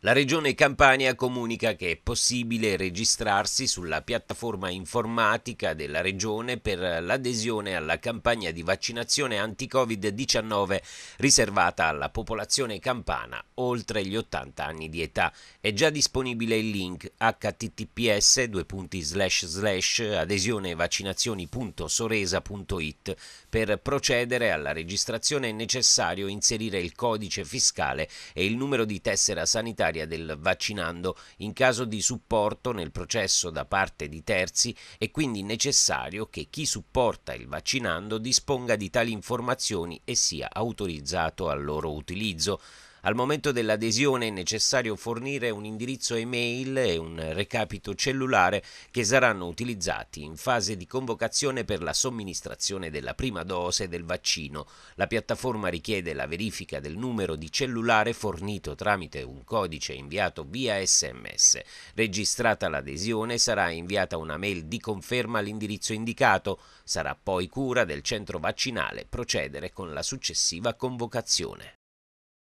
La Regione Campania comunica che è possibile registrarsi sulla piattaforma informatica della Regione per l'adesione alla campagna di vaccinazione anti-Covid-19 riservata alla popolazione campana oltre gli 80 anni di età. È già disponibile il link https adesionevaccinazionisoresait Per procedere alla registrazione è necessario inserire il codice fiscale e il numero di tessera sanitaria sanitaria del vaccinando in caso di supporto nel processo da parte di terzi è quindi necessario che chi supporta il vaccinando disponga di tali informazioni e sia autorizzato al loro utilizzo. Al momento dell'adesione è necessario fornire un indirizzo email e un recapito cellulare che saranno utilizzati in fase di convocazione per la somministrazione della prima dose del vaccino. La piattaforma richiede la verifica del numero di cellulare fornito tramite un codice inviato via sms. Registrata l'adesione sarà inviata una mail di conferma all'indirizzo indicato. Sarà poi cura del centro vaccinale procedere con la successiva convocazione.